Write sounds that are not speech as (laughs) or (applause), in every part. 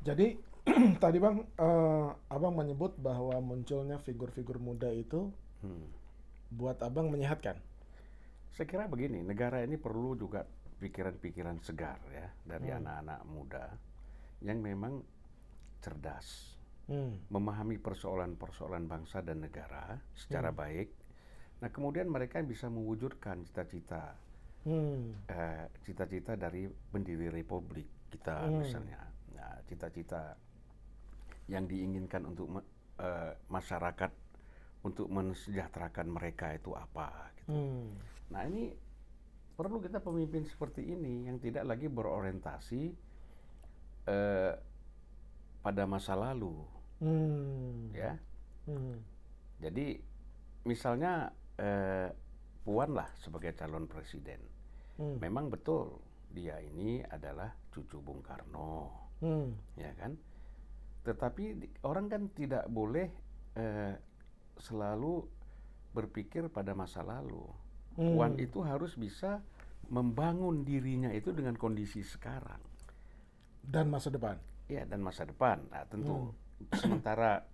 Jadi (clears throat) tadi bang, uh, abang menyebut bahwa munculnya figur-figur muda itu hmm. buat abang menyehatkan. Saya kira begini, negara ini perlu juga pikiran-pikiran segar ya dari hmm. anak-anak hmm. muda yang memang cerdas, hmm. memahami persoalan-persoalan bangsa dan negara secara hmm. baik. Nah kemudian mereka bisa mewujudkan cita-cita, cita-cita hmm. eh, dari pendiri republik kita hmm. misalnya cita-cita yang diinginkan untuk uh, masyarakat untuk mensejahterakan mereka itu apa gitu. Hmm. Nah, ini perlu kita pemimpin seperti ini yang tidak lagi berorientasi uh, pada masa lalu. Hmm. Ya. Hmm. Jadi misalnya uh, Puan lah sebagai calon presiden. Hmm. Memang betul dia ini adalah cucu Bung Karno hmm. ya kan tetapi orang kan tidak boleh eh, selalu berpikir pada masa lalu hmm. itu harus bisa membangun dirinya itu dengan kondisi sekarang dan masa depan ya dan masa depan nah, tentu hmm. sementara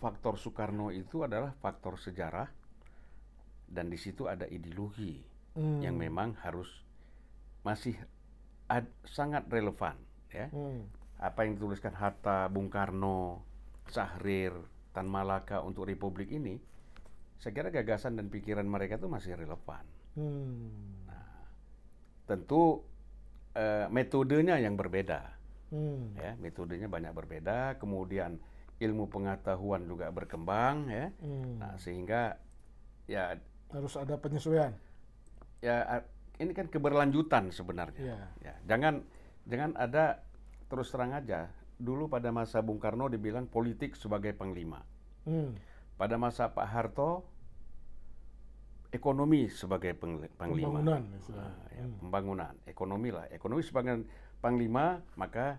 faktor Soekarno itu adalah faktor sejarah dan di situ ada ideologi hmm. yang memang harus masih ad, sangat relevan ya hmm. apa yang dituliskan Hatta Bung Karno Sahrir Tan Malaka untuk Republik ini saya kira gagasan dan pikiran mereka itu masih relevan hmm. nah, tentu eh, metodenya yang berbeda hmm. ya metodenya banyak berbeda kemudian ilmu pengetahuan juga berkembang ya hmm. nah sehingga ya harus ada penyesuaian ya ini kan keberlanjutan sebenarnya. Yeah. Ya, jangan jangan ada terus terang aja dulu pada masa Bung Karno dibilang politik sebagai panglima hmm. pada masa Pak Harto ekonomi sebagai panglima pembangunan ah, ya, hmm. pembangunan ekonomi lah ekonomi sebagai panglima maka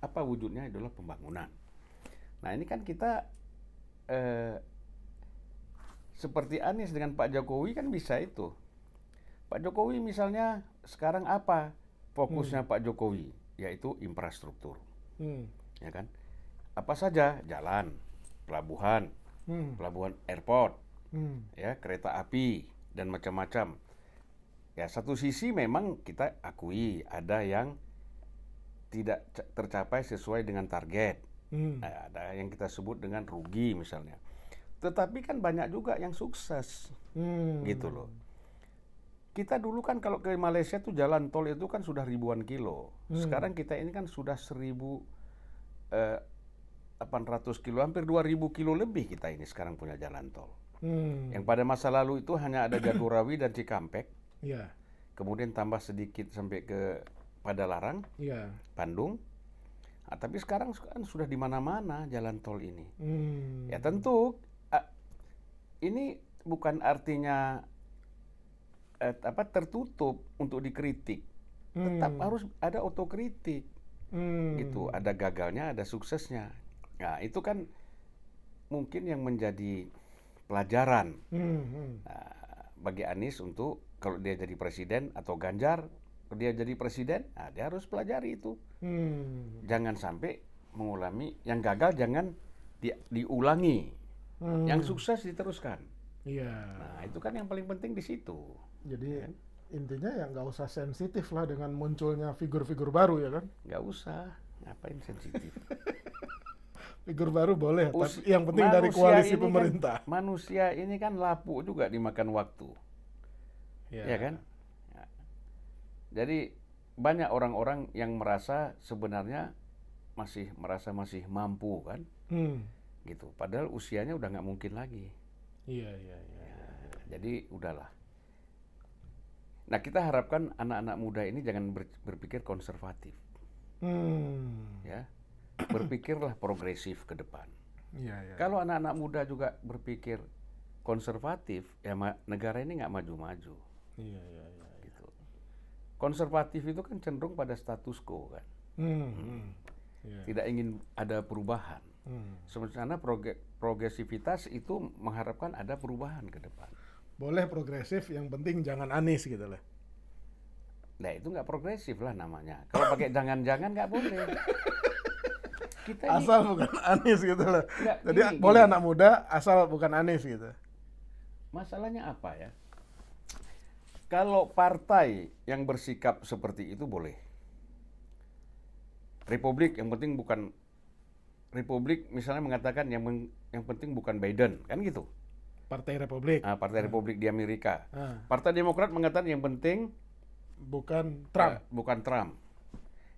apa wujudnya adalah pembangunan nah ini kan kita eh, seperti Anies dengan Pak Jokowi kan bisa itu Pak Jokowi misalnya sekarang apa fokusnya hmm. Pak Jokowi yaitu infrastruktur. Hmm. Ya kan? Apa saja? Jalan, pelabuhan, hmm. pelabuhan airport, hmm. ya, kereta api dan macam-macam. Ya, satu sisi memang kita akui ada yang tidak tercapai sesuai dengan target. Hmm. Nah, ada yang kita sebut dengan rugi misalnya. Tetapi kan banyak juga yang sukses. Hmm. Gitu loh. Kita dulu kan kalau ke Malaysia tuh jalan tol itu kan sudah ribuan kilo. Hmm. Sekarang kita ini kan sudah seribu eh, ratus kilo, hampir dua ribu kilo lebih kita ini sekarang punya jalan tol. Hmm. Yang pada masa lalu itu hanya ada Jagorawi dan Cikampek. Yeah. Kemudian tambah sedikit sampai ke Padalarang, yeah. Bandung. Nah, tapi sekarang kan sudah di mana-mana jalan tol ini. Hmm. Ya tentu ah, ini bukan artinya eh, apa tertutup untuk dikritik. Hmm. Tetap harus ada otokritik. Hmm. Gitu, ada gagalnya, ada suksesnya. Nah, itu kan mungkin yang menjadi pelajaran hmm, hmm. nah, bagi Anies untuk kalau dia jadi presiden atau Ganjar kalau dia jadi presiden, nah dia harus pelajari itu. Hmm. Jangan sampai mengulangi yang gagal jangan di, diulangi. Hmm. Yang sukses diteruskan. Iya. Nah, itu kan yang paling penting di situ. Jadi intinya ya nggak usah sensitif lah dengan munculnya figur-figur baru ya kan? Nggak usah, ngapain sensitif? (laughs) figur baru boleh, Us tapi yang penting dari koalisi kan pemerintah. Kan, manusia ini kan lapu juga dimakan waktu, ya, ya kan? Ya. Jadi banyak orang-orang yang merasa sebenarnya masih merasa masih mampu kan, hmm. gitu. Padahal usianya udah nggak mungkin lagi. Iya iya iya. ya, jadi udahlah. Nah kita harapkan anak-anak muda ini jangan ber, berpikir konservatif, hmm. ya berpikirlah progresif ke depan. Ya, ya, Kalau anak-anak muda juga berpikir konservatif, ya negara ini nggak maju-maju. Iya, iya, iya, iya. Gitu. Konservatif itu kan cenderung pada status quo kan. Hmm. Hmm. Ya. Tidak ingin ada perubahan. Hmm. Sementara progresivitas itu mengharapkan ada perubahan ke depan boleh progresif yang penting jangan Anies gitu lah nah itu nggak progresif lah namanya kalau pakai jangan-jangan nggak boleh kita asal gitu ini, bukan Anies gitu loh jadi gini, boleh gini. anak muda asal bukan Anies gitu masalahnya apa ya kalau partai yang bersikap seperti itu boleh Republik yang penting bukan Republik misalnya mengatakan yang yang penting bukan Biden kan gitu Partai Republik. Ah, Partai ah. Republik di Amerika. Ah. Partai Demokrat mengatakan yang penting bukan Trump. Eh, bukan Trump.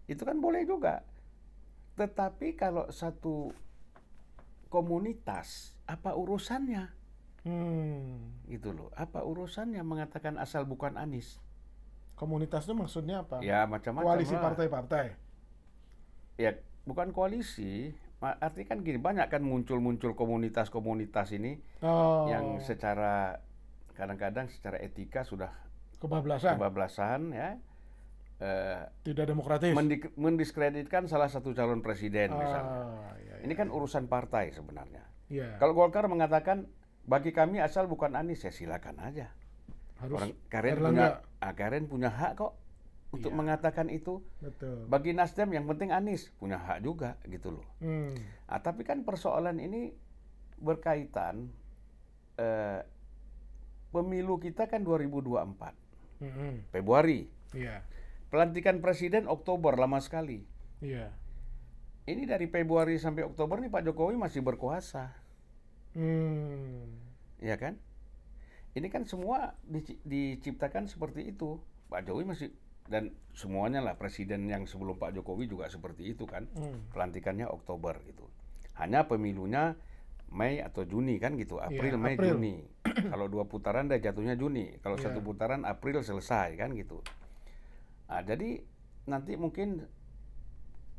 Itu kan boleh juga. Tetapi kalau satu komunitas, apa urusannya? Hmm. Gitu loh. Apa urusannya mengatakan asal bukan Anies? Komunitas itu maksudnya apa? Ya macam-macam. Koalisi ah. partai-partai. Ya bukan koalisi, Artinya kan gini, banyak kan muncul-muncul komunitas-komunitas ini oh. yang secara kadang-kadang secara etika sudah kebablasan, kebablasan ya. Uh, tidak demokratis mendiskreditkan salah satu calon presiden ah, misalnya ya, ya. ini iya, kan iya. urusan partai sebenarnya ya. kalau Golkar mengatakan bagi kami asal bukan Anies ya silakan aja Harus orang Karen punya ah, Karen punya hak kok untuk iya. mengatakan itu. Betul. Bagi Nasdem yang penting Anies punya hak juga gitu loh. Hmm. Nah, tapi kan persoalan ini berkaitan eh, pemilu kita kan 2024 -hmm. Februari. Yeah. Pelantikan presiden Oktober lama sekali. Iya. Ini dari Februari sampai Oktober nih Pak Jokowi masih berkuasa. Hmm. Ya kan? Ini kan semua diciptakan seperti itu. Pak Jokowi masih dan semuanya lah presiden yang sebelum Pak Jokowi juga seperti itu kan hmm. pelantikannya Oktober gitu hanya pemilunya Mei atau Juni kan gitu iya, April ya, Mei April. Juni (clears throat) kalau dua putaran dah jatuhnya Juni kalau ya. satu putaran April selesai kan gitu nah, jadi nanti mungkin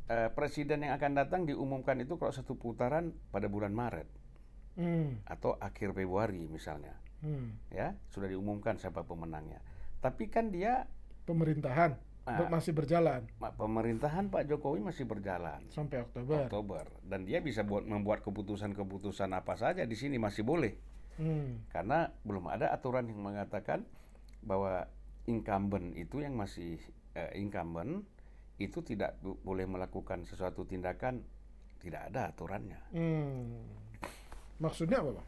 eh, presiden yang akan datang diumumkan itu kalau satu putaran pada bulan Maret hmm. atau akhir Februari misalnya hmm. ya sudah diumumkan siapa pemenangnya tapi kan dia pemerintahan nah, masih berjalan. Pemerintahan Pak Jokowi masih berjalan sampai Oktober. Oktober dan dia bisa buat membuat keputusan-keputusan apa saja di sini masih boleh. Hmm. Karena belum ada aturan yang mengatakan bahwa incumbent itu yang masih eh, incumbent itu tidak boleh melakukan sesuatu tindakan tidak ada aturannya. Hmm. Maksudnya apa, Pak?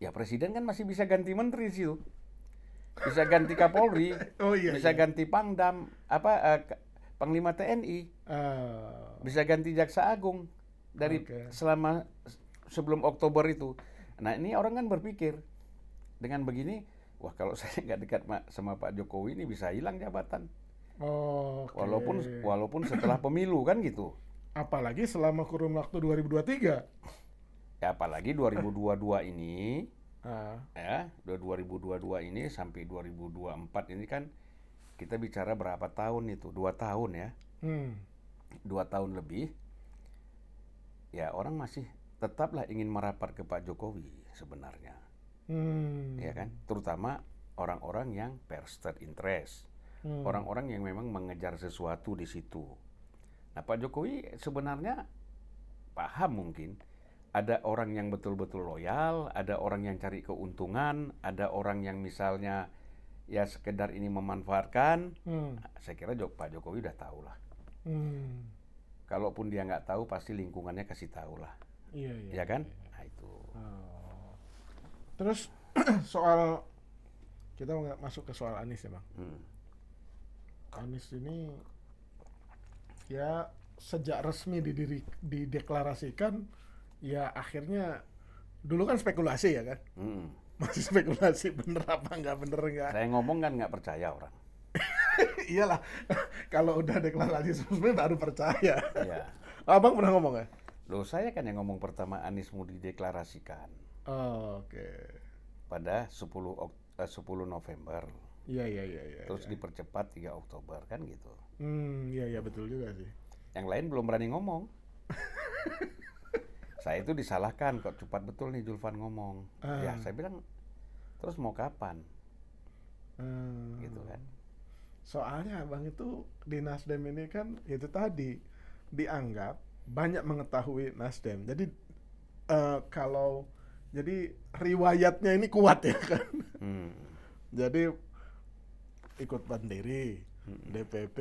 Ya presiden kan masih bisa ganti menteri sih bisa ganti Kapolri, (laughs) oh, iya, bisa iya. ganti Pangdam, apa uh, Panglima TNI, uh. Oh. bisa ganti Jaksa Agung dari okay. selama sebelum Oktober itu. Nah ini orang kan berpikir dengan begini, wah kalau (laughs) saya nggak dekat sama Pak Jokowi ini bisa hilang jabatan. okay. Walaupun walaupun setelah pemilu kan gitu. Apalagi selama kurun waktu 2023. Ya apalagi 2022 ini Uh. Ya, 2022 ini sampai 2024 ini kan kita bicara berapa tahun itu? Dua tahun ya. Hmm. Dua tahun lebih. Ya orang masih tetaplah ingin merapat ke Pak Jokowi sebenarnya. Hmm. Ya kan? Terutama orang-orang yang vested interest. Hmm. Orang-orang hmm. Orang -orang yang memang mengejar sesuatu di situ. Nah Pak Jokowi sebenarnya paham mungkin ada orang yang betul-betul loyal, ada orang yang cari keuntungan, ada orang yang misalnya ya sekedar ini memanfaatkan. Hmm. Saya kira Pak Jokowi udah tahu lah. Hmm. Kalaupun dia nggak tahu, pasti lingkungannya kasih tahu lah. Iya, iya. Ya kan? Iya, iya. Nah itu. Oh. Terus (clears throat) soal kita masuk ke soal Anies ya bang. Hmm. Anies ini ya sejak resmi didirik dideklarasikan ya akhirnya dulu kan spekulasi ya kan hmm. masih spekulasi bener apa nggak bener nggak saya ngomong kan nggak percaya orang (laughs) iyalah kalau udah deklarasi resmi baru percaya iya. abang pernah ngomong nggak Lo saya kan yang ngomong pertama Anies mau dideklarasikan. Oh, Oke. Okay. Pada 10 10 November. Iya, iya, iya, iya. Terus ya. dipercepat 3 Oktober kan gitu. Hmm, iya iya betul juga sih. Yang lain belum berani ngomong. (laughs) saya itu disalahkan kok cepat betul nih Julvan ngomong uh. ya ah. saya bilang terus mau kapan Hmm. gitu kan soalnya abang itu di Nasdem ini kan itu tadi dianggap banyak mengetahui Nasdem jadi uh, kalau jadi riwayatnya ini kuat ya kan hmm. jadi ikut bandiri hmm. DPP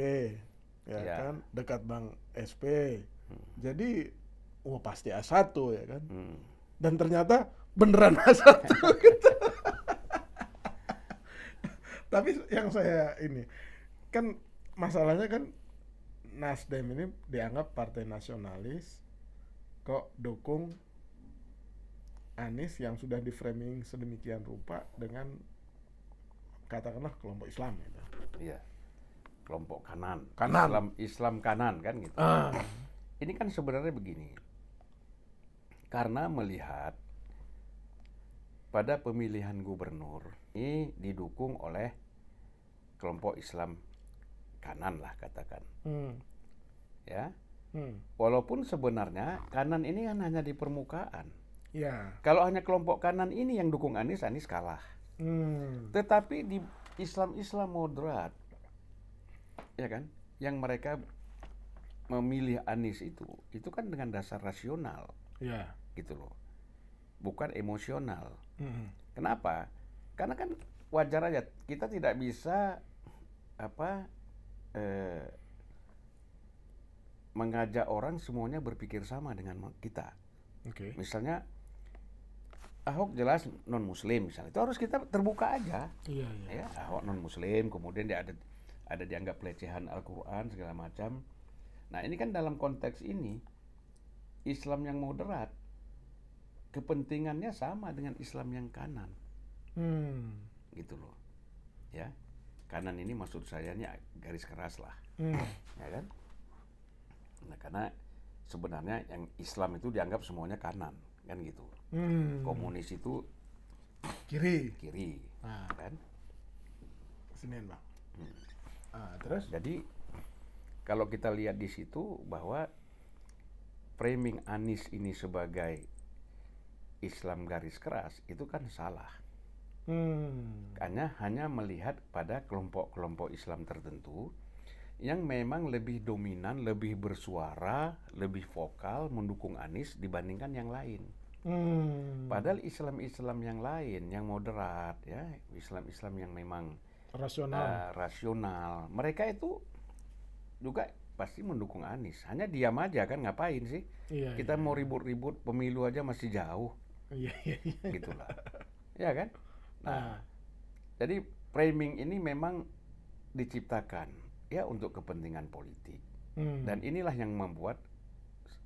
ya, ya kan dekat Bang SP hmm. jadi oh pasti A1 ya kan. Hmm. Dan ternyata beneran A1 (laughs) gitu. Tapi yang saya ini kan masalahnya kan Nasdem ini dianggap partai nasionalis kok dukung Anies yang sudah di framing sedemikian rupa dengan katakanlah kelompok Islam gitu. Iya. Kelompok kanan. Kanan. Islam, Islam kanan kan gitu. Uh. Ini kan sebenarnya begini karena melihat pada pemilihan gubernur ini didukung oleh kelompok Islam kanan lah katakan. Hmm. Ya. Hmm. Walaupun sebenarnya kanan ini kan hanya di permukaan. Ya. Kalau hanya kelompok kanan ini yang dukung Anies, Anies kalah. Hmm. Tetapi di Islam-Islam moderat, ya kan, yang mereka memilih Anies itu, itu kan dengan dasar rasional. Ya gitu loh bukan emosional hmm. kenapa karena kan wajar aja kita tidak bisa apa eh, mengajak orang semuanya berpikir sama dengan kita okay. misalnya Ahok jelas non Muslim misalnya itu harus kita terbuka aja iya, iya. ya Ahok non Muslim kemudian dia ada ada dianggap pelecehan Al-Quran segala macam nah ini kan dalam konteks ini Islam yang moderat kepentingannya sama dengan Islam yang kanan. Hmm. Gitu loh. Ya. Kanan ini maksud saya ini garis keras lah. Hmm. Ya kan? Nah, karena sebenarnya yang Islam itu dianggap semuanya kanan, kan gitu. Hmm. Komunis itu kiri. Kiri. Nah. Kan? Senin, Bang. Hmm. Ah, terus? Jadi kalau kita lihat di situ bahwa framing Anies ini sebagai Islam garis keras itu kan salah. Hmm. Hanya hanya melihat pada kelompok-kelompok Islam tertentu yang memang lebih dominan, lebih bersuara, lebih vokal mendukung Anies dibandingkan yang lain. Hmm. Padahal Islam-Islam yang lain, yang moderat, ya Islam-Islam yang memang rasional, uh, rasional, mereka itu juga pasti mendukung Anies. Hanya diam aja kan, ngapain sih? Iya, Kita iya. mau iya. ribut-ribut pemilu aja masih jauh. Oh, iya, iya, iya. Gitulah. ya kan? Nah, nah, jadi framing ini memang diciptakan ya untuk kepentingan politik. Hmm. Dan inilah yang membuat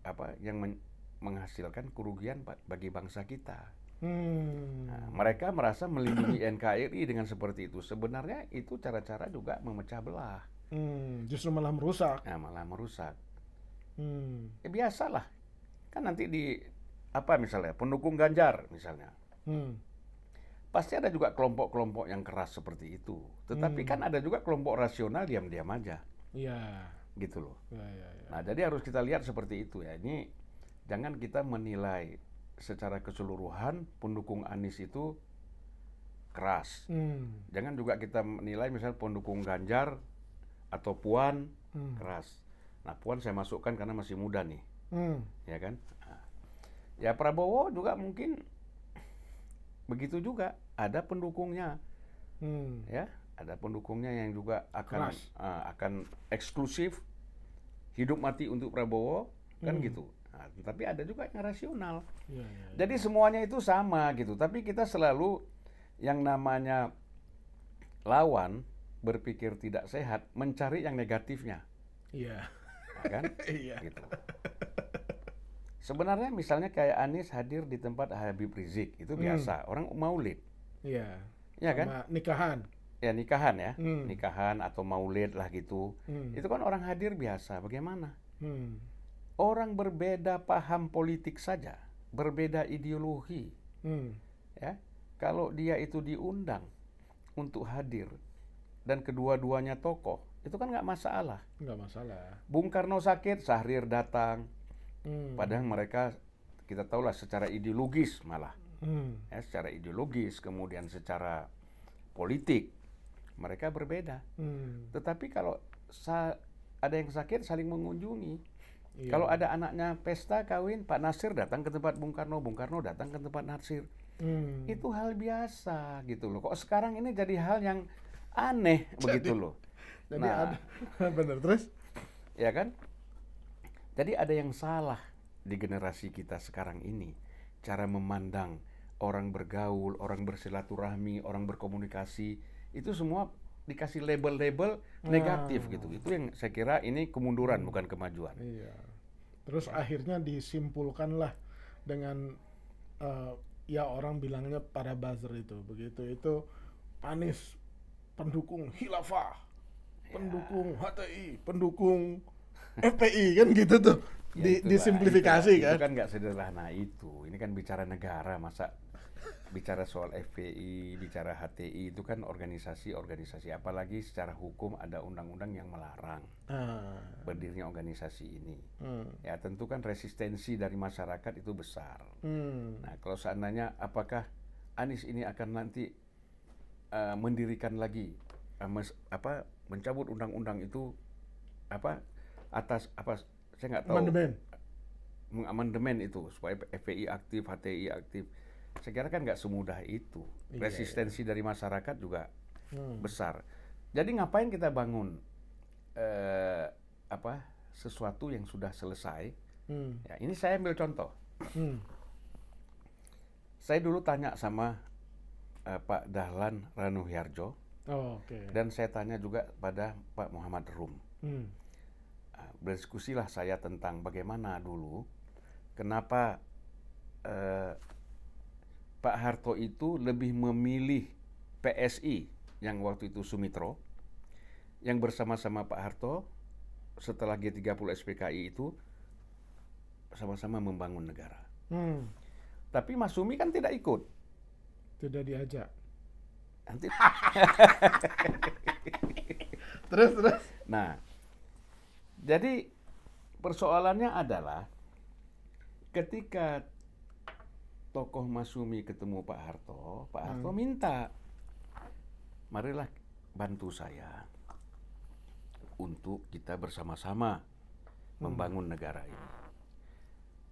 apa yang men menghasilkan kerugian bagi bangsa kita. Hmm. Nah, mereka merasa melindungi (clears throat) NKRI dengan seperti itu. Sebenarnya itu cara-cara juga memecah belah. Hmm, justru malah merusak. Nah, malah merusak. Hmm. Ya biasalah. Kan nanti di apa misalnya pendukung Ganjar misalnya hmm. pasti ada juga kelompok-kelompok yang keras seperti itu tetapi hmm. kan ada juga kelompok rasional diam-diam aja ya. gitu loh ya, ya, ya. nah jadi harus kita lihat seperti itu ya ini jangan kita menilai secara keseluruhan pendukung Anies itu keras hmm. jangan juga kita menilai misalnya pendukung Ganjar atau Puan hmm. keras nah Puan saya masukkan karena masih muda nih hmm. ya kan Ya Prabowo juga mungkin begitu juga ada pendukungnya. Hmm. Ya, ada pendukungnya yang juga akan uh, akan eksklusif hidup mati untuk Prabowo kan hmm. gitu. Nah, tapi ada juga yang rasional. Ya, ya, ya. Jadi semuanya itu sama gitu. Tapi kita selalu yang namanya lawan berpikir tidak sehat mencari yang negatifnya. Iya. Nah, kan? (laughs) Iya. gitu. Sebenarnya misalnya kayak Anies hadir di tempat Habib Rizik itu hmm. biasa, orang maulid. Iya. Iya kan? nikahan. Ya nikahan ya, hmm. nikahan atau maulid lah gitu. Hmm. Itu kan orang hadir biasa. Bagaimana? Hmm. Orang berbeda paham politik saja, berbeda ideologi. Hmm. Ya, kalau dia itu diundang untuk hadir dan kedua-duanya tokoh, itu kan nggak masalah. Nggak masalah. Bung Karno sakit, Sahrir datang. Hmm. Padahal mereka kita tahu lah secara ideologis malah, hmm. ya, secara ideologis kemudian secara politik mereka berbeda. Hmm. Tetapi kalau ada yang sakit saling mengunjungi. Iya. Kalau ada anaknya pesta kawin, Pak Nasir datang ke tempat Bung Karno, Bung Karno datang ke tempat Nasir. Hmm. Itu hal biasa gitu loh. Kok sekarang ini jadi hal yang aneh jadi, begitu loh. (laughs) Jadi nah, (laughs) benar terus? Ya kan? Jadi ada yang salah di generasi kita sekarang ini. Cara memandang orang bergaul, orang bersilaturahmi, orang berkomunikasi, itu semua dikasih label-label nah. negatif nah. gitu. Itu yang saya kira ini kemunduran hmm. bukan kemajuan. Iya. Terus akhirnya disimpulkanlah dengan uh, ya orang bilangnya para buzzer itu begitu itu panis pendukung khilafah, ya. pendukung HTI, pendukung FPI kan gitu tuh. Ya, Di, disimplifikasi itu, kan. Itu kan nggak sederhana itu. Ini kan bicara negara, masa bicara soal FPI, bicara HTI itu kan organisasi-organisasi. Apalagi secara hukum ada undang-undang yang melarang hmm. berdirinya organisasi ini. Hmm. Ya tentu kan resistensi dari masyarakat itu besar. Hmm. Nah kalau seandainya apakah Anies ini akan nanti uh, mendirikan lagi uh, mes, apa mencabut undang-undang itu apa atas apa saya nggak tahu amandemen mengamandemen itu supaya FPI aktif, HTI aktif. Saya kira kan nggak semudah itu. Iya, Resistensi iya. dari masyarakat juga hmm. besar. Jadi ngapain kita bangun eh, apa sesuatu yang sudah selesai? Hmm. Ya, ini saya ambil contoh. Hmm. Saya dulu tanya sama eh, Pak Dahlan Ranuhyarjo Oh, okay. Dan saya tanya juga pada Pak Muhammad Rum. Hmm Ah, berdiskusilah saya tentang bagaimana dulu kenapa eh, Pak Harto itu lebih memilih PSI yang waktu itu Sumitro yang bersama-sama Pak Harto setelah G30 SPKI itu sama-sama membangun negara. Hmm. Tapi Mas Sumi kan tidak ikut. Tidak diajak. Nanti. (laughs) terus terus. Nah, jadi persoalannya adalah ketika tokoh Masumi ketemu Pak Harto, Pak hmm. Harto minta, marilah bantu saya untuk kita bersama-sama hmm. membangun negara ini.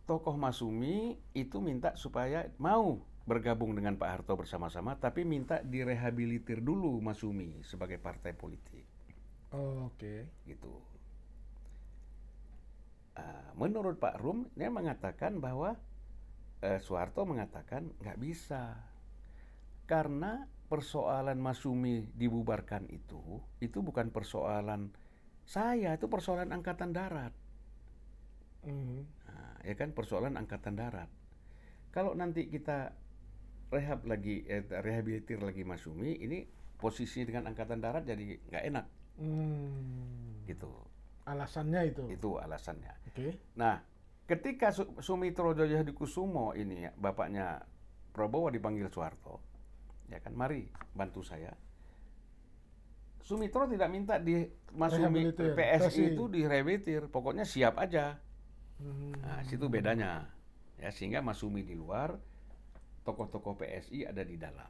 Tokoh Masumi itu minta supaya mau bergabung dengan Pak Harto bersama-sama, tapi minta direhabilitir dulu Masumi sebagai partai politik. Oh, Oke. Okay. Gitu. Ah, menurut Pak Rum dia mengatakan bahwa uh, Soeharto mengatakan nggak bisa karena persoalan Masumi dibubarkan itu itu bukan persoalan saya itu persoalan angkatan darat mm-hmm. nah, ya kan persoalan angkatan darat kalau nanti kita rehab lagi eh, rehabilitir lagi Masumi ini posisi dengan angkatan darat jadi nggak enak mm. gitu Alasannya itu. Itu alasannya. Oke. Okay. Nah, ketika Sumitro Jaya Kusumo ini bapaknya Prabowo dipanggil Soeharto, ya kan, mari bantu saya. Sumitro tidak minta di masuk PSI itu direbitir, pokoknya siap aja. Hmm. Nah, situ bedanya. Ya, sehingga Mas Sumi di luar, tokoh-tokoh PSI ada di dalam.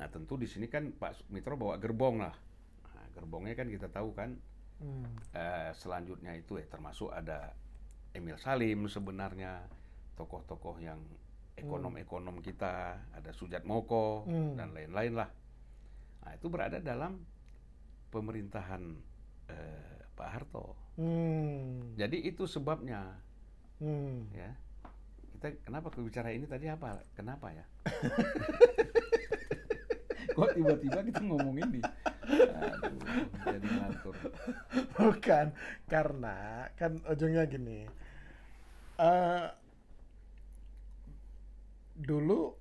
Nah, tentu di sini kan Pak Sumitro bawa gerbong lah. Nah, gerbongnya kan kita tahu kan Hmm. Uh, selanjutnya itu ya termasuk ada Emil Salim sebenarnya tokoh-tokoh yang ekonom-ekonom hmm. kita, ada Sujat Moko hmm. dan lain-lain lah. Nah, itu berada dalam pemerintahan eh, Pak Harto. Hmm. Jadi itu sebabnya, hmm. ya. Kita kenapa bicara ini tadi apa? Kenapa ya? (laughs) kok tiba-tiba kita ngomong ini? Aduh, jadi ngatur. Bukan, karena kan oh, ujungnya gini. Uh, dulu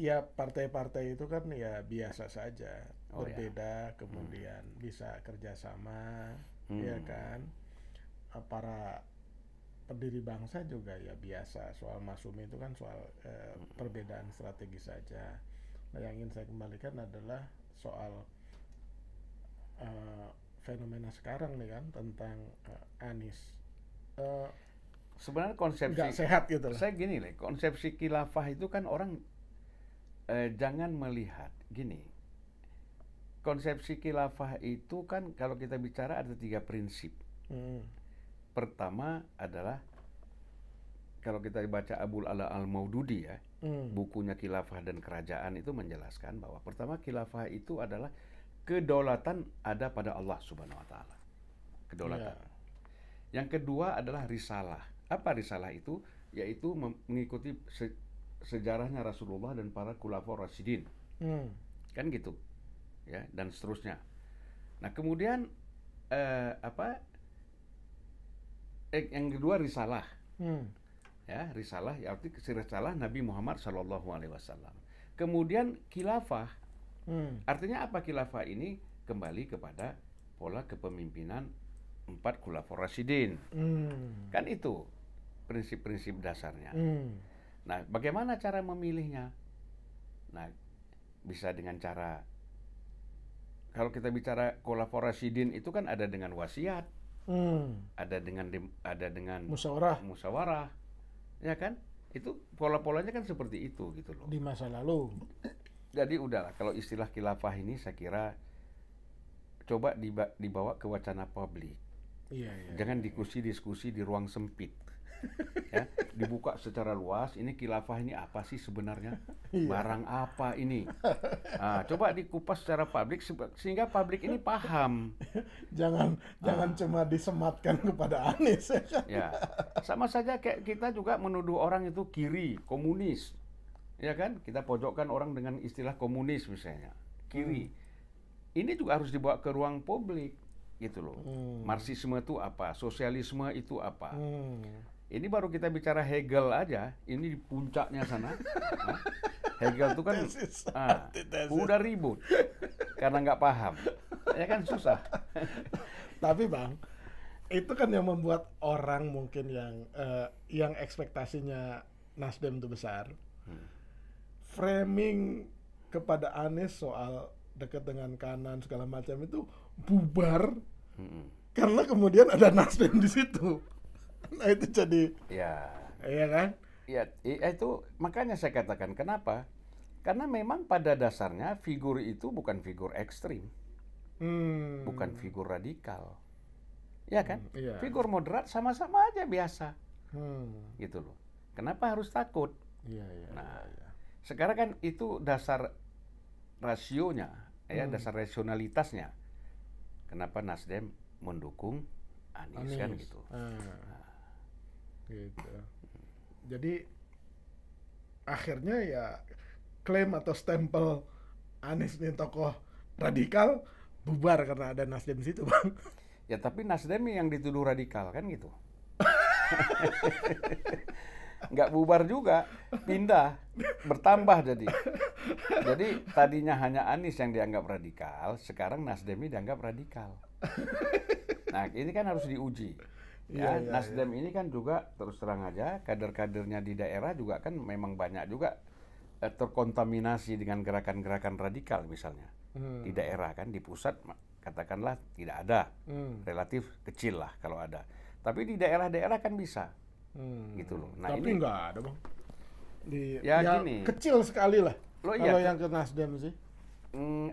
ya partai-partai itu kan ya biasa saja, oh, ya. berbeda, ya? kemudian hmm. bisa kerjasama, hmm. ya kan. Eh, para pendiri bangsa juga ya biasa soal masum itu kan soal uh, perbedaan strategi saja Nah, yang ingin saya kembalikan adalah soal uh, fenomena sekarang nih kan tentang uh, Anies. Uh, Sebenarnya konsepsi sehat gitu. Saya gini nih konsepsi khilafah itu kan orang eh, jangan melihat gini. Konsepsi khilafah itu kan kalau kita bicara ada tiga prinsip. Hmm. Pertama adalah kalau kita baca Abul Ala Al Maududi ya, hmm. bukunya kilafah dan Kerajaan itu menjelaskan bahwa pertama kilafah itu adalah kedaulatan ada pada Allah Subhanahu wa taala. Kedaulatan. Yeah. Yang kedua adalah risalah. Apa risalah itu? Yaitu mengikuti se sejarahnya Rasulullah dan para khulafaur rasidin Hmm. Kan gitu. Ya, dan seterusnya. Nah, kemudian eh, apa eh, yang kedua risalah. Hmm ya risalah yaitu risalah Nabi Muhammad Shallallahu Alaihi Wasallam kemudian khilafah hmm. artinya apa khilafah ini kembali kepada pola kepemimpinan empat khulafur rasidin hmm. kan itu prinsip-prinsip dasarnya hmm. nah bagaimana cara memilihnya nah bisa dengan cara kalau kita bicara rasidin itu kan ada dengan wasiat, hmm. ada dengan ada dengan musyawarah, musyawarah, ya kan itu pola-polanya kan seperti itu gitu loh di masa lalu jadi udahlah kalau istilah khilafah ini saya kira coba dibawa ke wacana publik iya, iya, jangan iya, iya. diskusi-diskusi di ruang sempit ya, dibuka secara luas. Ini kilafah ini apa sih sebenarnya? Iya. Barang apa ini? Nah, coba dikupas secara publik sehingga publik ini paham. Jangan ah. jangan cuma disematkan kepada Anies. Ya, kan? ya, sama saja kayak kita juga menuduh orang itu kiri, komunis, ya kan? Kita pojokkan orang dengan istilah komunis misalnya, kiri. Hmm. Ini juga harus dibawa ke ruang publik gitu loh. Hmm. Marxisme itu apa? Sosialisme itu apa? Hmm. Ini baru kita bicara Hegel aja, ini di puncaknya sana. nah, (laughs) Hegel itu kan ah, udah ribut karena nggak paham. Ya kan susah. (laughs) Tapi Bang, itu kan yang membuat orang mungkin yang uh, yang ekspektasinya Nasdem itu besar. Hmm. Framing kepada Anies soal dekat dengan kanan segala macam itu bubar. Hmm. Karena kemudian ada Nasdem di situ. (laughs) nah itu jadi ya iya kan ya itu makanya saya katakan kenapa karena memang pada dasarnya figur itu bukan figur ekstrim hmm. bukan figur radikal ya kan hmm, iya. figur moderat sama-sama aja biasa hmm. gitu loh kenapa harus takut iya, iya, iya nah iya, iya. sekarang kan itu dasar rasionya ya, hmm. ya dasar rasionalitasnya kenapa Nasdem mendukung Anies, kan Anies. kan gitu. hmm. Nah, gitu jadi akhirnya ya klaim atau stempel Anies ini tokoh radikal bubar karena ada Nasdem situ bang ya tapi Nasdem yang dituduh radikal kan gitu (laughs) nggak bubar juga pindah bertambah jadi jadi tadinya hanya Anies yang dianggap radikal sekarang Nasdem dianggap radikal nah ini kan harus diuji Ya, ya, Nasdem ya. ini kan juga terus terang aja kader-kadernya di daerah juga kan memang banyak juga eh, terkontaminasi dengan gerakan-gerakan radikal misalnya hmm. di daerah kan di pusat katakanlah tidak ada hmm. relatif kecil lah kalau ada tapi di daerah-daerah kan bisa hmm. gitu loh. Nah tapi ini, nggak ada bang. Di, ya, ya gini. kecil sekali lah. Lo iya, kalau iya, yang ke Nasdem sih. Mm,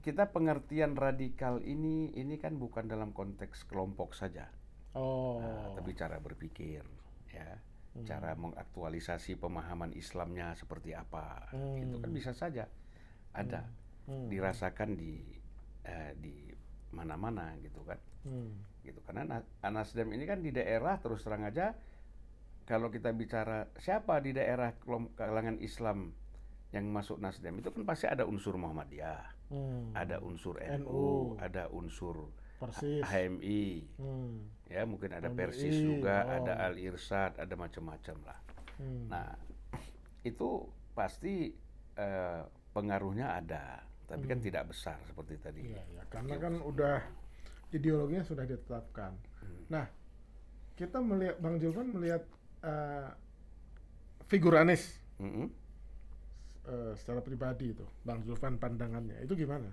kita pengertian radikal ini ini kan bukan dalam konteks kelompok saja Oh. Nah, tapi cara berpikir, ya, hmm. cara mengaktualisasi pemahaman Islamnya seperti apa, gitu. kan hmm. itu kan bisa saja ada hmm. Hmm. dirasakan di eh, di mana-mana gitu kan, hmm. gitu karena Anasdem ini kan di daerah terus terang aja kalau kita bicara siapa di daerah kalangan Islam yang masuk Nasdem itu kan pasti ada unsur Muhammadiyah, hmm. ada unsur NU, NU. ada unsur Persis. HMI, hmm ya mungkin ada Persis juga, oh. ada Al Irsad, ada macam-macam lah. Hmm. Nah (clears throat) itu pasti eh, pengaruhnya ada, tapi kan hmm. kan tidak besar seperti tadi. Iya, ya, karena gitu. kan udah ideologinya sudah ditetapkan. Hmm. Nah kita melihat Bang Julvan melihat uh, figur Anies -hmm. uh, secara pribadi itu, Bang Zulfan pandangannya itu gimana?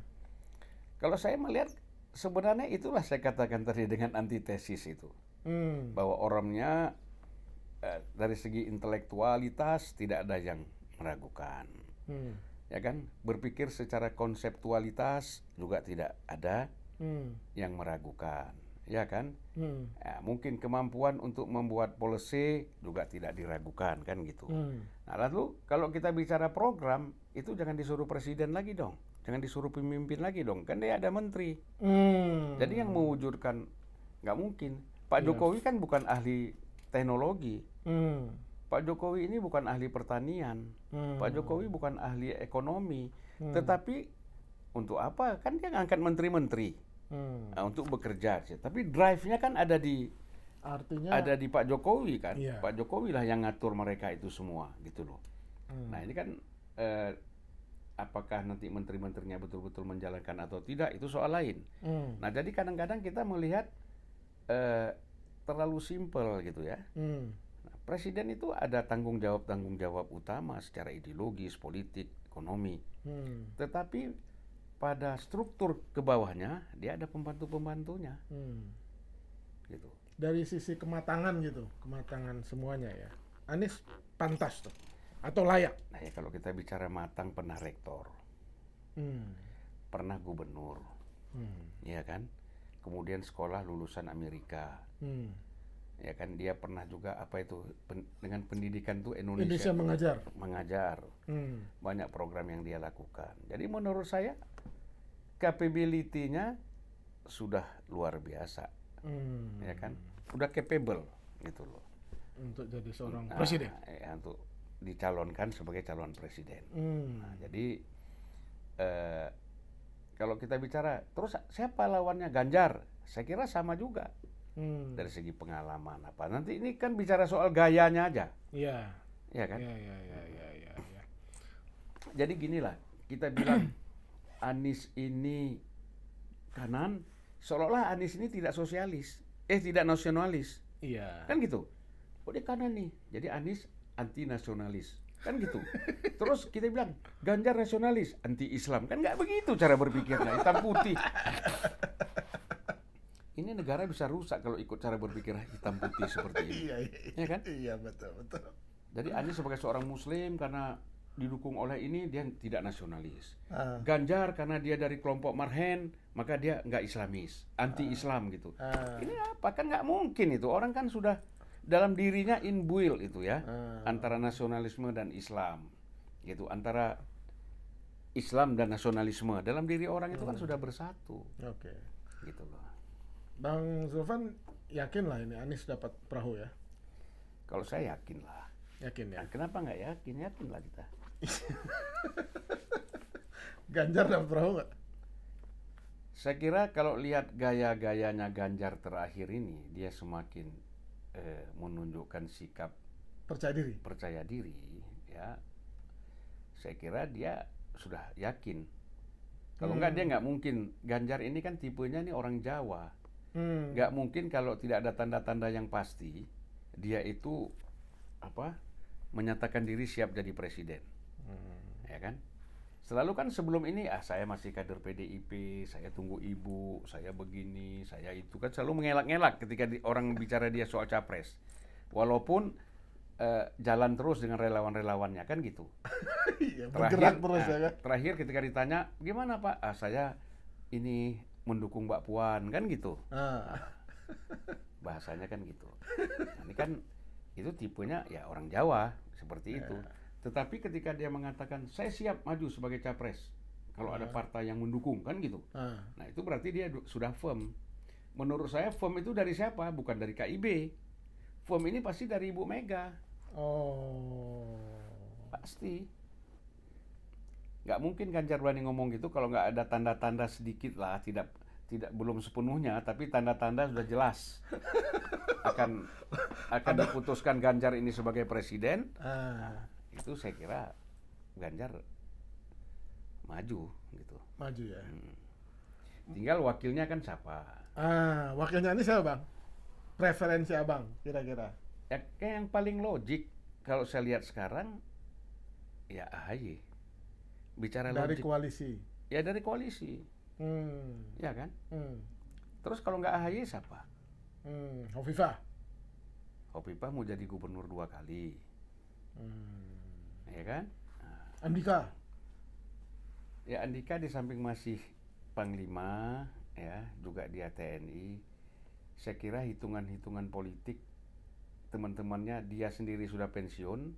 Kalau saya melihat sebenarnya itulah saya katakan tadi dengan antitesis itu. Hmm. Bahwa orangnya eh, dari segi intelektualitas tidak ada yang meragukan. Hmm. Ya kan? Berpikir secara konseptualitas juga tidak ada hmm. yang meragukan. Ya kan? Hmm. Ya, mungkin kemampuan untuk membuat policy juga tidak diragukan kan gitu. Hmm. Nah lalu kalau kita bicara program itu jangan disuruh presiden lagi dong jangan disuruh pemimpin lagi dong kan dia ada menteri hmm. jadi yang mewujudkan nggak mungkin Pak yes. Iya. Jokowi kan bukan ahli teknologi hmm. Pak Jokowi ini bukan ahli pertanian hmm. Pak Jokowi bukan ahli ekonomi hmm. tetapi untuk apa kan dia ngangkat menteri-menteri hmm. nah, untuk bekerja sih tapi drive-nya kan ada di artinya ada di Pak Jokowi kan yeah. Pak Jokowi lah yang ngatur mereka itu semua gitu loh hmm. nah ini kan eh, apakah nanti menteri-menterinya betul-betul menjalankan atau tidak itu soal lain. Hmm. Nah jadi kadang-kadang kita melihat eh, terlalu simpel gitu ya. Hmm. Nah, presiden itu ada tanggung jawab tanggung jawab utama secara ideologis, politik, ekonomi. Hmm. Tetapi pada struktur ke bawahnya dia ada pembantu-pembantunya. Hmm. Gitu. Dari sisi kematangan gitu, kematangan semuanya ya. Anies pantas tuh atau layak? Nah ya kalau kita bicara matang pernah rektor, hmm. pernah gubernur, hmm. ya kan? Kemudian sekolah lulusan Amerika, hmm. ya kan? Dia pernah juga apa itu pen, dengan pendidikan tuh Indonesia, Indonesia mengajar, mengajar hmm. banyak program yang dia lakukan. Jadi menurut saya capability-nya sudah luar biasa, hmm. ya kan? Udah capable gitu loh. Untuk jadi seorang nah, presiden. Ya, untuk dicalonkan sebagai calon presiden. Hmm. Nah, jadi eh, kalau kita bicara terus siapa lawannya Ganjar, saya kira sama juga hmm. dari segi pengalaman apa. Nanti ini kan bicara soal gayanya aja. Iya. Iya kan? Iya iya iya iya Ya, Ya. Jadi ginilah kita bilang (clears throat) Anies ini kanan, seolah-olah Anies ini tidak sosialis, eh tidak nasionalis. Iya. Kan gitu. Oh dia kanan nih. Jadi Anies anti nasionalis kan gitu. Terus kita bilang Ganjar nasionalis, anti Islam kan nggak begitu cara berpikirnya hitam putih. Ini negara bisa rusak kalau ikut cara berpikir hitam putih seperti ini. Iya, iya, ya kan? Iya betul betul. Jadi Anies sebagai seorang Muslim karena didukung oleh ini dia tidak nasionalis. Uh. Ganjar karena dia dari kelompok Marhen maka dia nggak Islamis, anti Islam gitu. Uh. Ini apa kan nggak mungkin itu orang kan sudah dalam dirinya inbuil itu ya hmm. antara nasionalisme dan Islam gitu antara Islam dan nasionalisme dalam diri orang itu kan hmm. sudah bersatu. Oke. Okay. Gitu loh. Bang Zulfan yakin lah ini Anies dapat perahu ya? Kalau saya yakin lah. Yakin ya? Nah, kenapa nggak yakin? Yakin lah kita. (laughs) Ganjar dapat perahu nggak? Saya kira kalau lihat gaya-gayanya Ganjar terakhir ini, dia semakin eh, menunjukkan sikap percaya diri percaya diri ya saya kira dia sudah yakin kalau hmm. enggak dia nggak mungkin Ganjar ini kan tipenya nih orang Jawa hmm. mungkin kalau tidak ada tanda-tanda yang pasti dia itu apa menyatakan diri siap jadi presiden hmm. ya kan Selalu kan sebelum ini, ah saya masih kader PDIP, saya tunggu ibu, saya begini, saya itu kan selalu mengelak-ngelak ketika di, orang bicara dia soal capres. Walaupun eh, jalan terus dengan relawan-relawannya kan gitu. (laughs) Iya, terakhir, terus ya, nah, ya, terakhir ketika ditanya gimana Pak, ah saya ini mendukung Mbak Puan kan gitu. Ah. (laughs) bahasanya kan gitu. Nah, ini kan itu tipenya ya orang Jawa seperti ya. itu. Tetapi ketika dia mengatakan saya siap maju sebagai capres kalau ada ah. partai yang mendukung kan gitu. Ah. Nah, itu berarti dia sudah firm. Menurut saya firm itu dari siapa? Bukan dari KIB. Firm ini pasti dari Ibu Mega. Oh. Pasti. Nggak mungkin Ganjar berani ngomong gitu kalau nggak ada tanda-tanda sedikit lah, tidak tidak belum sepenuhnya tapi tanda-tanda sudah jelas (laughs) akan akan Ada. diputuskan Ganjar ini sebagai presiden. Ah itu saya kira Ganjar maju gitu. Maju ya. Hmm. Tinggal wakilnya kan siapa? Ah, wakilnya ini siapa bang? Preferensi abang kira-kira? Ya, kayak yang paling logik kalau saya lihat sekarang ya AHY. Bicara dari logik. koalisi. Ya dari koalisi. Hmm. Ya kan? Hmm. Terus kalau nggak AHY siapa? Hmm, Hovifa Hovifa mau jadi gubernur dua kali. Hmm ya kan? Andika. Ya Andika di samping masih panglima, ya juga dia TNI. Saya kira hitungan-hitungan politik teman-temannya dia sendiri sudah pensiun,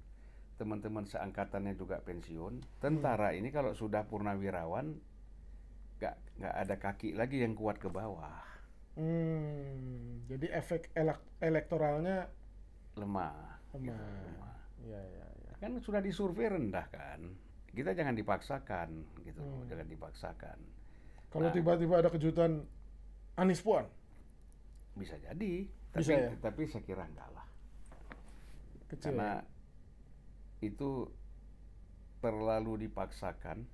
teman-teman seangkatannya juga pensiun. Tentara hmm. ini kalau sudah purnawirawan, nggak nggak ada kaki lagi yang kuat ke bawah. Hmm, jadi efek elektoralnya lemah. Lemah. Gitu, lemah. Ya, ya kan sudah disurvei rendah kan kita jangan dipaksakan gitu hmm. jangan dipaksakan kalau nah, tiba-tiba ada kejutan Anies Puan bisa jadi tapi bisa ya? tapi saya kira enggak lah Kecil, karena ya? itu terlalu dipaksakan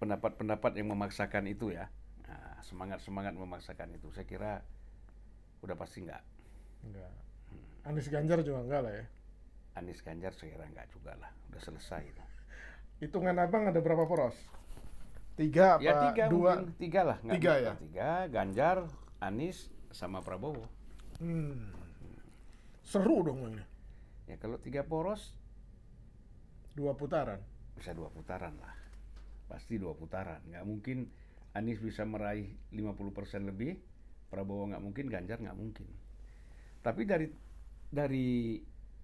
pendapat-pendapat yang memaksakan itu ya nah, semangat-semangat memaksakan itu saya kira udah pasti enggak enggak hmm. Anies Ganjar juga enggak lah ya Anies Ganjar saya nggak juga lah, udah selesai. itu Hitungan abang ada berapa poros? Tiga ya, apa? tiga dua? mungkin, tiga lah. Nggak tiga ya? Tiga, Ganjar, Anies, sama Prabowo. Hmm. Seru dong ini. Ya kalau tiga poros. Dua putaran? Bisa dua putaran lah. Pasti dua putaran. Nggak mungkin Anies bisa meraih 50% lebih, Prabowo nggak mungkin, Ganjar nggak mungkin. Tapi dari dari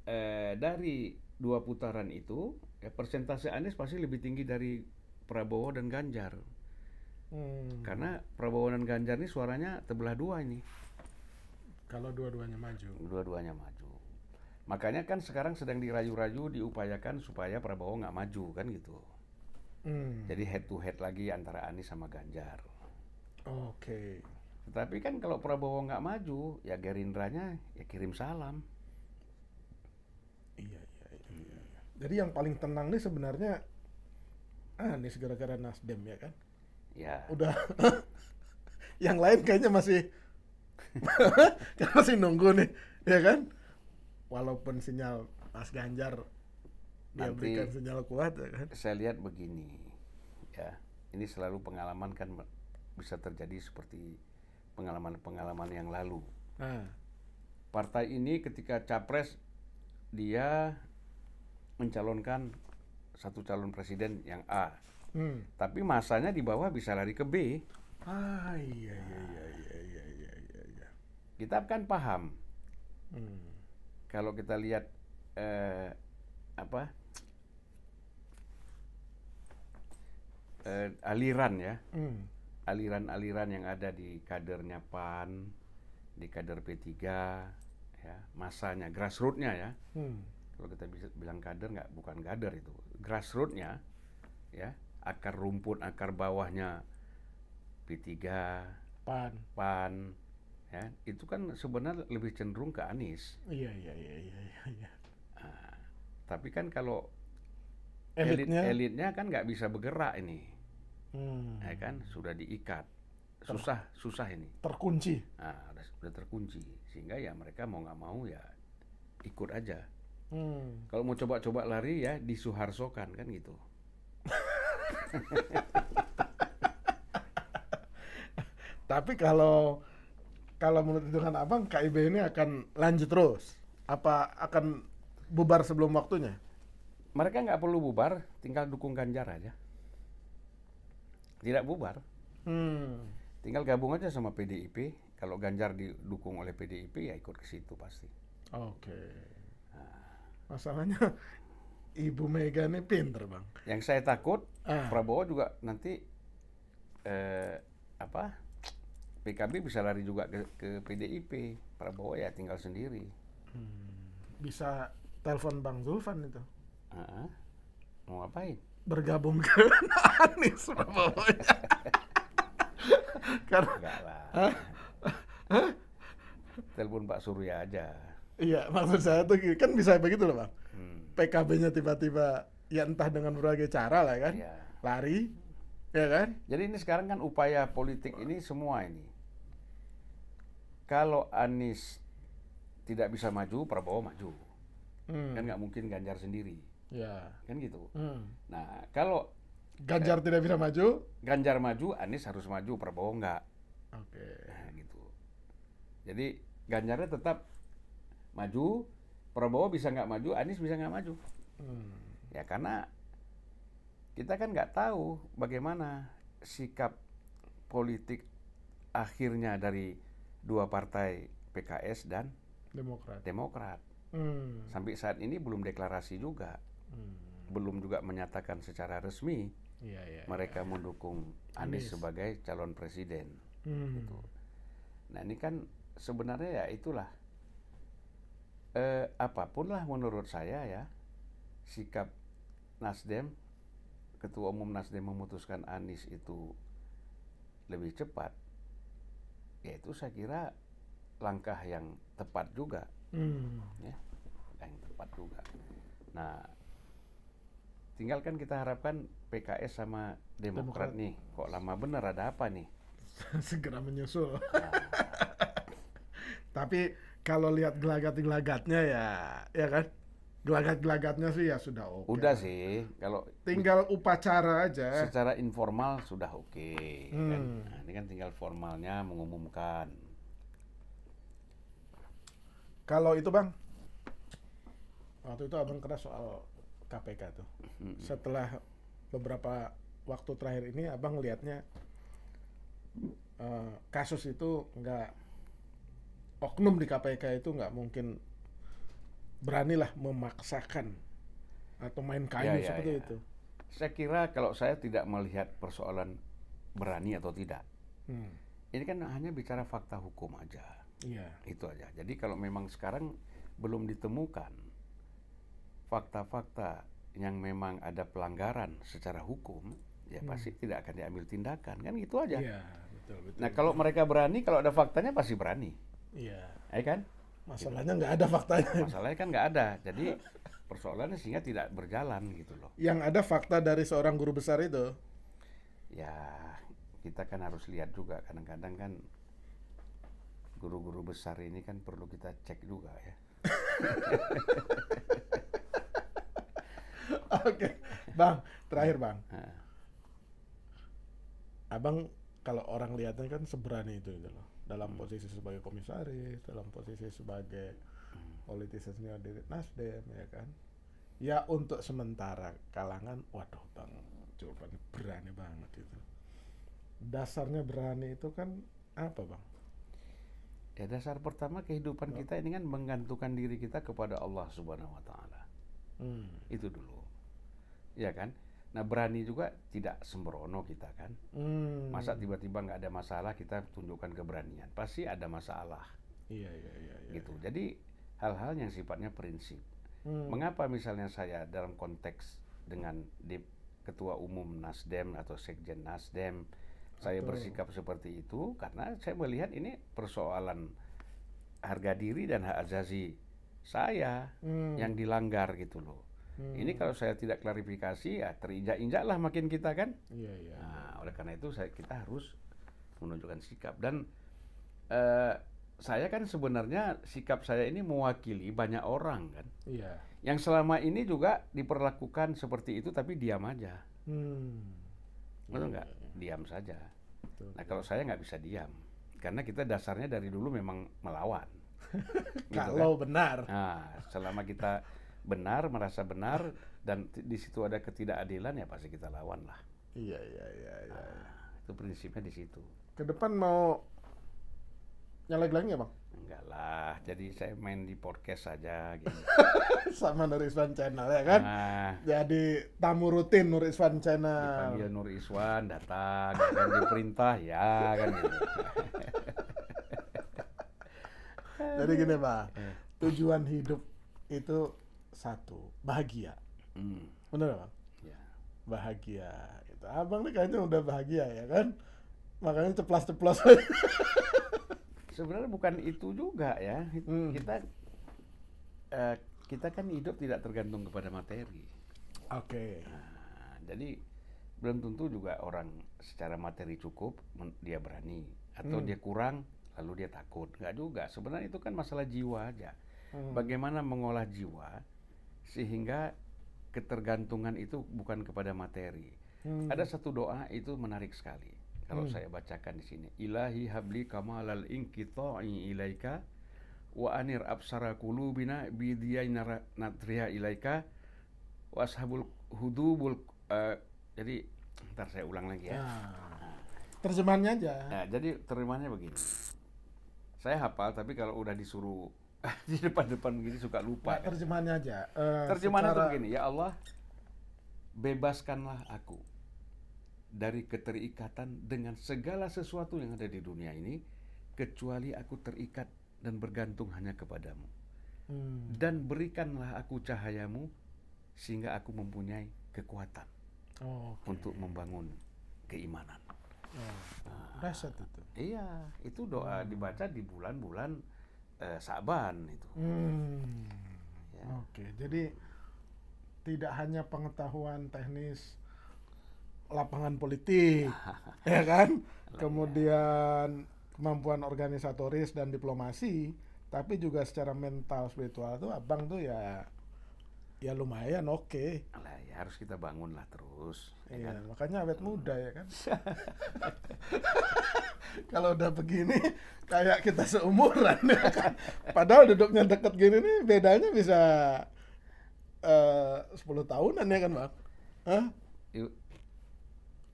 eh, dari dua putaran itu ya persentase Anies pasti lebih tinggi dari Prabowo dan Ganjar. Hmm. Karena Prabowo dan Ganjar ini suaranya terbelah dua ini. Kalau dua-duanya maju. Dua-duanya maju. Makanya kan sekarang sedang dirayu-rayu diupayakan supaya Prabowo nggak maju kan gitu. Hmm. Jadi head to head lagi antara Anies sama Ganjar. Oke. Okay. Tetapi kan kalau Prabowo nggak maju, ya Gerindranya ya kirim salam. Jadi yang paling tenang nih sebenarnya Anies ah, gara-gara Nasdem ya kan? Ya. Udah. (laughs) yang lain kayaknya masih (laughs) masih nunggu nih, ya kan? Walaupun sinyal Mas Ganjar dia Nanti, berikan sinyal kuat ya kan? Saya lihat begini. Ya, ini selalu pengalaman kan bisa terjadi seperti pengalaman-pengalaman yang lalu. Ah. Partai ini ketika capres dia mencalonkan satu calon presiden yang A, hmm. tapi masanya di bawah bisa lari ke B. Ah iya iya iya iya iya iya. iya. iya. Kita kan paham. Hmm. Kalau kita lihat eh, apa eh, aliran ya, hmm. aliran-aliran hmm. yang ada di kadernya Pan, di kader P 3 ya masanya grassrootsnya ya. Hmm kalau kita bisa bilang kader nggak bukan kader itu grassrootsnya ya akar rumput akar bawahnya P3 PAN PAN ya itu kan sebenarnya lebih cenderung ke Anies iya iya iya iya iya nah, tapi kan kalau elitnya elit, elitnya kan nggak bisa bergerak ini hmm. ya kan sudah diikat susah susah ini terkunci nah, sudah terkunci sehingga ya mereka mau nggak mau ya ikut aja Hmm. Kalau mau coba-coba lari ya di Suharso kan kan gitu. (laughs) Tapi kalau kalau menurut hitungan abang KIB ini akan lanjut terus. Apa akan bubar sebelum waktunya? Mereka nggak perlu bubar, tinggal dukung Ganjar aja. Tidak bubar. Hmm. Tinggal gabung aja sama PDIP. Kalau Ganjar didukung oleh PDIP ya ikut ke situ pasti. Oke. Okay. Masalahnya (laughs) Ibu Mega ini pinter bang. Yang saya takut ah. Prabowo juga nanti eh, apa PKB bisa lari juga ke, ke PDIP. Prabowo ya tinggal sendiri. Hmm. Bisa telepon Bang Zulfan itu. Ah, Mau ngapain? Bergabung ke (laughs) Anies Prabowo. (laughs) Karena. Telepon Pak Surya aja. Iya, maksud saya tuh gitu. kan bisa begitu loh bang. Hmm. PKB-nya tiba-tiba ya entah dengan berbagai cara lah ya kan, ya. lari, ya kan. Jadi ini sekarang kan upaya politik ini semua ini. Kalau Anies tidak bisa maju, Prabowo maju, hmm. kan nggak mungkin Ganjar sendiri, ya. kan gitu. Hmm. Nah kalau Ganjar eh, tidak bisa maju, Ganjar maju, Anies harus maju, Prabowo nggak. Oke. Okay. Nah, gitu. Jadi Ganjarnya tetap maju, Prabowo bisa nggak maju, Anies bisa nggak maju. Hmm. Ya karena kita kan nggak tahu bagaimana sikap politik akhirnya dari dua partai PKS dan Demokrat. Demokrat. Hmm. Sampai saat ini belum deklarasi juga, hmm. belum juga menyatakan secara resmi ya, ya, mereka ya. mendukung Anies, Anies sebagai calon presiden. Hmm. Gitu. Nah ini kan sebenarnya ya itulah eh, apapun lah menurut saya ya sikap Nasdem ketua umum Nasdem memutuskan Anies itu lebih cepat yaitu saya kira langkah yang tepat juga hmm. ya yang tepat juga nah tinggalkan kita harapkan PKS sama Demokrat, Demokrat. nih kok lama bener ada apa nih (laughs) segera menyusul nah. (laughs) tapi kalau lihat gelagat-gelagatnya ya, ya kan? Gelagat-gelagatnya sih ya sudah oke. Okay. Udah sih, kalau tinggal upacara aja. Secara informal sudah oke. Okay, ya hmm. kan? Nah, ini kan tinggal formalnya mengumumkan. Kalau itu bang, waktu itu abang kena soal KPK tuh. Hmm. Setelah beberapa waktu terakhir ini, abang lihatnya uh, eh, kasus itu nggak oknum di KPK itu nggak mungkin beranilah memaksakan atau main kayu ya, ya, seperti ya. itu. Saya kira kalau saya tidak melihat persoalan berani atau tidak, hmm. ini kan hanya bicara fakta hukum aja. Ya. Itu aja. Jadi kalau memang sekarang belum ditemukan fakta-fakta yang memang ada pelanggaran secara hukum, ya hmm. pasti tidak akan diambil tindakan kan itu aja. Ya, betul, betul, nah betul. kalau mereka berani, kalau ada faktanya pasti berani. Iya. Ya kan? Masalahnya nggak ada faktanya. Masalahnya kan nggak ada. Jadi persoalannya sehingga tidak berjalan gitu loh. Yang ada fakta dari seorang guru besar itu? Ya, kita kan harus lihat juga. Kadang-kadang kan guru-guru besar ini kan perlu kita cek juga ya. (laughs) Oke, okay. Bang, terakhir Bang. Abang kalau orang lihatnya kan seberani itu gitu loh dalam hmm. posisi sebagai komisaris, dalam posisi sebagai hmm. politisi senior di Nasdem ya kan. Ya untuk sementara kalangan waduh Bang coba berani banget itu. Dasarnya berani itu kan apa Bang? Ya dasar pertama kehidupan kita ini kan menggantungkan diri kita kepada Allah Subhanahu wa taala. Hmm. Itu dulu. Ya kan? Nah berani juga tidak sembrono kita kan. Hmm. Masa tiba-tiba nggak ada masalah kita tunjukkan keberanian. Pasti ada masalah. Iya iya iya. iya gitu. Iya. Jadi hal-hal yang sifatnya prinsip. Hmm. Mengapa misalnya saya dalam konteks dengan di ketua umum Nasdem atau sekjen Nasdem saya bersikap seperti itu karena saya melihat ini persoalan harga diri dan hak azazi saya hmm. yang dilanggar gitu loh. Hmm. Ini kalau saya tidak klarifikasi ya terinjak-injak lah makin kita kan. Iya iya. Nah, oleh karena itu saya, kita harus menunjukkan sikap dan uh, saya kan sebenarnya sikap saya ini mewakili banyak orang kan. Iya. Yang selama ini juga diperlakukan seperti itu tapi diam aja. Hmm. Betul iya, nggak? Iya, Diam saja. Betul, nah kalau saya nggak bisa diam karena kita dasarnya dari dulu memang melawan. (laughs) gitu kan? kalau kan? benar. Nah, selama kita benar, merasa benar, dan di situ ada ketidakadilan ya pasti kita lawan lah. Iya iya iya. iya. Nah, itu prinsipnya di situ. Ke depan mau nyalek lagi nggak bang? Enggak lah, jadi saya main di podcast saja. Gitu. (laughs) Sama Nur Iswan Channel ya kan? Nah, jadi tamu rutin Nur Iswan Channel. Dipanggil Nur Iswan datang, dan ya diperintah ya kan. Gitu. (laughs) jadi gini pak, eh. tujuan hidup itu satu bahagia hmm. benar bang ya. bahagia gitu abang nih kayaknya udah bahagia ya kan makanya ceplas ceplos (laughs) sebenarnya bukan itu juga ya hmm. kita uh, kita kan hidup tidak tergantung kepada materi oke okay. nah, jadi belum tentu juga orang secara materi cukup dia berani atau hmm. dia kurang lalu dia takut nggak juga sebenarnya itu kan masalah jiwa aja hmm. bagaimana mengolah jiwa sehingga ketergantungan itu bukan kepada materi. Hmm. Ada satu doa itu menarik sekali. Kalau hmm. saya bacakan di sini, Ilahi habli kamalal inqita'i ilaika wa anir absara kulubina bidiyai natriya ilaika wa ashabul hudubul uh, jadi ntar saya ulang lagi ya. Nah, terjemahannya aja. Nah, jadi terjemahannya begini. Saya hafal tapi kalau udah disuruh (laughs) di depan-depan begini suka lupa. Nah, terjemahannya aja. Uh, terjemahannya secara... begini, ya Allah, bebaskanlah aku dari keterikatan dengan segala sesuatu yang ada di dunia ini, kecuali aku terikat dan bergantung hanya kepadamu. Hmm. Dan berikanlah aku cahayamu, sehingga aku mempunyai kekuatan oh, okay. untuk membangun keimanan. Oh, nah, itu. Iya, itu doa hmm. dibaca di bulan-bulan eh, Saban itu. Hmm. Ya. Oke, okay. jadi tidak hanya pengetahuan teknis lapangan politik, (laughs) ya kan? Kemudian kemampuan organisatoris dan diplomasi, tapi juga secara mental spiritual tuh abang tuh ya ya lumayan oke. Okay. ya harus kita bangun lah terus. Ya iya, kan? makanya awet muda ya kan. (laughs) Kalau udah begini kayak kita seumuran ya kan. Padahal duduknya deket gini nih bedanya bisa eh, uh, 10 tahunan ya kan, Bang? Hah?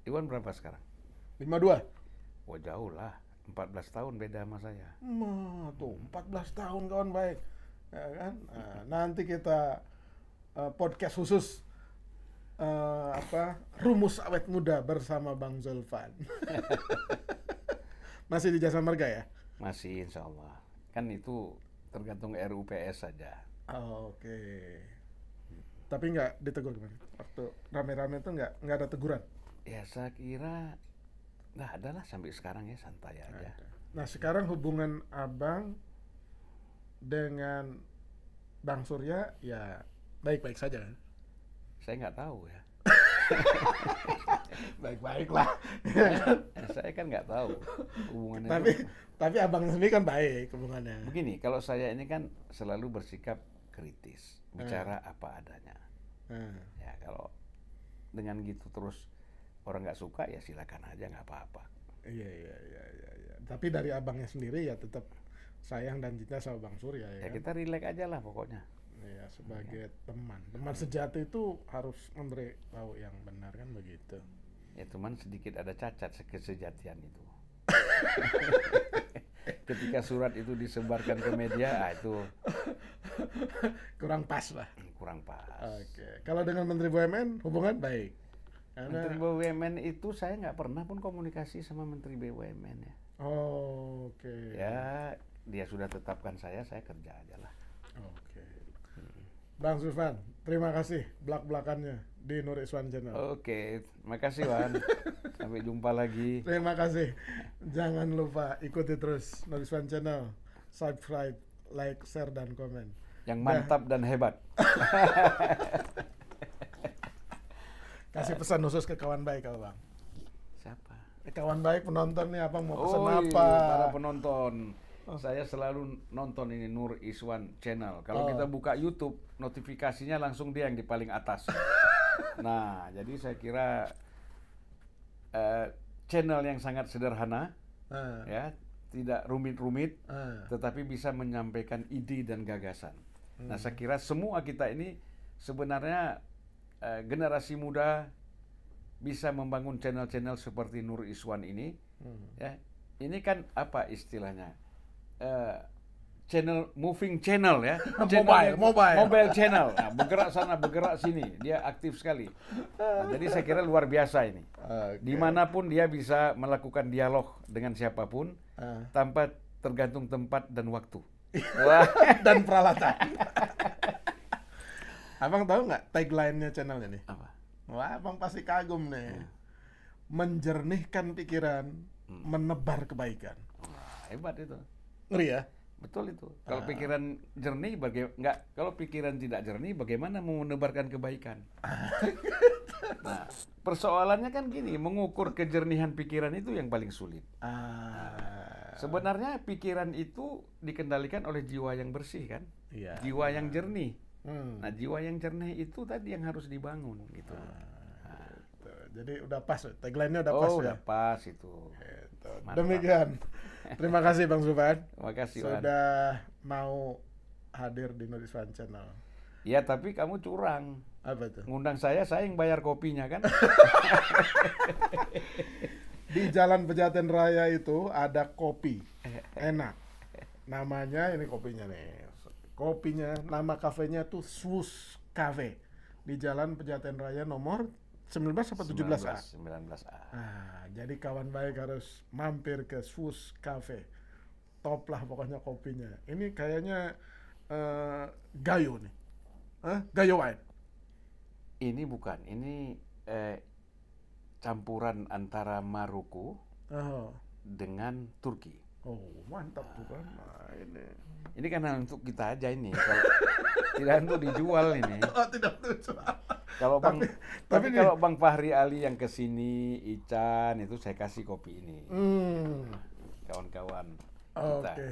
Iwan berapa sekarang? 52. Wah, jauh lah. 14 tahun beda sama saya. Mah, tuh 14 tahun kawan baik. Ya kan? Nah, nanti kita Eh, podcast khusus uh, apa rumus awet muda bersama Bang Zulfan. (laughs) Masih di jasa marga ya? Masih insya Allah. Kan itu tergantung RUPS saja. Oh, Oke. Okay. Tapi nggak ditegur gimana? Waktu rame-rame itu nggak nggak ada teguran? Ya saya kira nggak ada lah sampai sekarang ya santai aja. Ada. Nah sekarang hubungan abang dengan Bang Surya ya baik-baik saja kan? Saya nggak tahu ya. (laughs) Baik-baiklah. Eh, saya kan nggak tahu hubungannya. Tapi itu. tapi abang sendiri kan baik hubungannya. Begini, kalau saya ini kan selalu bersikap kritis, eh. bicara hmm. apa adanya. Hmm. Ya kalau dengan gitu terus orang nggak suka ya silakan aja nggak apa-apa. Iya, iya iya iya iya. Tapi dari abangnya sendiri ya tetap sayang dan cinta sama Bang Surya ya. Ya kan? kita rileks aja lah pokoknya ya sebagai ya. teman teman sejati itu harus memberi tahu yang benar kan begitu ya teman sedikit ada cacat sekesejatian itu (laughs) ketika surat itu disebarkan ke media ah, itu kurang pas lah kurang pas oke kalau dengan menteri bumn hubungan baik Karena... menteri bumn itu saya nggak pernah pun komunikasi sama menteri bumn ya oh oke okay. ya dia sudah tetapkan saya saya kerja aja lah oh. Bang Zulfan, terima kasih belak-belakannya di Nur Iswan Channel. Oke, terima makasih Wan. (laughs) Sampai jumpa lagi. Terima kasih. Jangan lupa ikuti terus Nur Iswan Channel. Subscribe, like, share, dan komen. Yang mantap nah. dan hebat. (laughs) Kasih pesan khusus ke kawan baik kalau Bang. Siapa? Eh, kawan baik penonton nih, apa mau pesan Oi, apa? Para penonton. Oh. Saya selalu nonton ini Nur Iswan channel. Kalau oh. kita buka YouTube, notifikasinya langsung dia yang di paling atas. (laughs) nah, jadi saya kira uh, channel yang sangat sederhana, uh. ya, tidak rumit-rumit, uh. tetapi bisa menyampaikan ide dan gagasan. Nah, hmm. Nah, saya kira semua kita ini sebenarnya uh, generasi muda bisa membangun channel-channel seperti Nur Iswan ini, hmm. ya. Ini kan apa istilahnya? Eh, channel moving channel ya (laughs) channel, mobile mobile mobile channel nah, bergerak sana bergerak sini dia aktif sekali nah, jadi saya kira luar biasa ini okay. dimanapun dia bisa melakukan dialog dengan siapapun uh. tanpa tergantung tempat dan waktu (laughs) Wah. dan peralatan abang tahu nggak tagline-nya channelnya ini apa wah abang pasti kagum nih hmm. menjernihkan pikiran hmm. menebar kebaikan wah, hebat itu Ngeri ya? Betul itu. Kalau ah. pikiran jernih baga- nggak kalau pikiran tidak jernih bagaimana mau menebarkan kebaikan? (laughs) nah, persoalannya kan gini, mengukur kejernihan pikiran itu yang paling sulit. Ah. Nah, sebenarnya pikiran itu dikendalikan oleh jiwa yang bersih kan? Ya. Jiwa yang jernih. Hmm. Nah, jiwa yang jernih itu tadi yang harus dibangun gitu. Ah. Gitu. Jadi udah pas, tagline-nya udah oh, pas udah ya. udah pas itu. Gitu. Demikian. (laughs) Terima kasih Bang Zuban. Terima kasih sudah Wan. mau hadir di Notice Channel. Ya, tapi kamu curang. Apa tuh? Ngundang saya, saya yang bayar kopinya kan. (laughs) di Jalan Pejaten Raya itu ada kopi. Enak. Namanya ini kopinya nih. Kopinya, nama kafenya tuh Swus Cafe di Jalan Pejaten Raya nomor 19 apa 17A? 19A. Nah, jadi kawan baik harus mampir ke Swiss Cafe. Top lah pokoknya kopinya. Ini kayaknya uh, Gayo nih. Huh? Gayo wine. Ini bukan, ini eh, campuran antara Maroko uh dengan Turki. Oh, mantap tuh kan. Nah, ini. Hmm. Ini kan untuk kita aja ini. Kalau (laughs) tidak untuk dijual ini. (laughs) Oh, tidak untuk dijual. Kalau Bang tapi, tapi, kalau Bang Fahri Ali yang kesini Ican itu saya kasih kopi ini. Hmm. Kawan-kawan Hmm. Oke. Okay. Oke,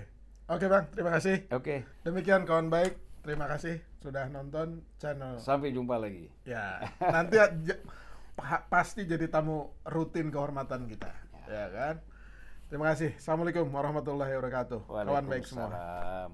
okay, Bang. Terima kasih. Oke. Okay. Demikian kawan baik. Terima kasih sudah nonton channel. Sampai jumpa lagi. Ya. (laughs) Nanti ya, pasti jadi tamu rutin kehormatan kita. Ya, ya kan? Terima kasih. Assalamualaikum warahmatullahi wabarakatuh. Kawan baik semua.